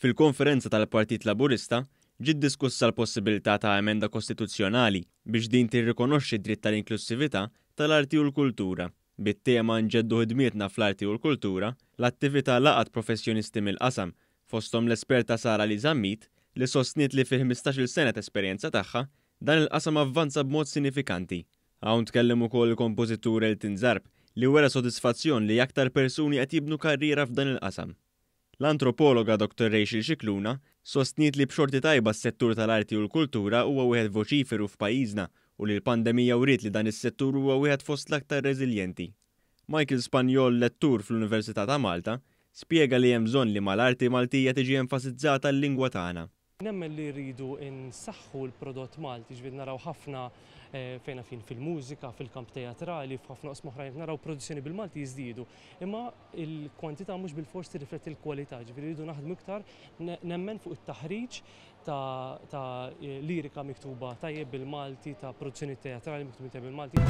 Fil-konferenza tal-Partit Laburista ġid diskussa l-possibilità ta' emenda kostituzzjonali biex din tirrikonoxxi dritt tal-inklusività tal-arti u l-kultura. Bit-tema nġeddu ħidmietna fl-arti u l-kultura, l-attività laqat professjonisti mill-qasam fostom l-esperta Sara li zammit li sostniet li fil-15 sena esperjenza tagħha dan il-qasam avvanza b'mod sinifikanti. Hawn tkellem ukoll il-kompożitur Eltin Zarb li wera sodisfazzjon li aktar persuni qed jibnu karriera f'dan il-qasam. L-antropologa Dr. Rachel Xikluna sostniet li b'xorti tajba s-settur tal-arti u l-kultura huwa wieħed voċiferu f'pajjiżna u li l-pandemija wrid li dan is-settur huwa wieħed fost l-aktar reżiljenti. Michael Spanjol lettur fl-Università ta' Malta spiega li hemm bżonn li mal-arti Maltija tiġi enfasizzata l-lingwa tagħna. Nemmen li rridu insaxħu l-prodott Malti, ġvid naraw ħafna eh, fejna fin fil-mużika, fil-kamp teatrali, f'ħafna qosma naraw produzzjoni bil-Malti jizdidu. Imma il kwantita mhux bil-fors rifletti l-kwalità, ġvid rridu naħdmu iktar nemmen fuq it-taħriġ ta' lirika miktuba tajjeb bil-Malti, ta' produzzjoni teatrali miktuba bil-Malti.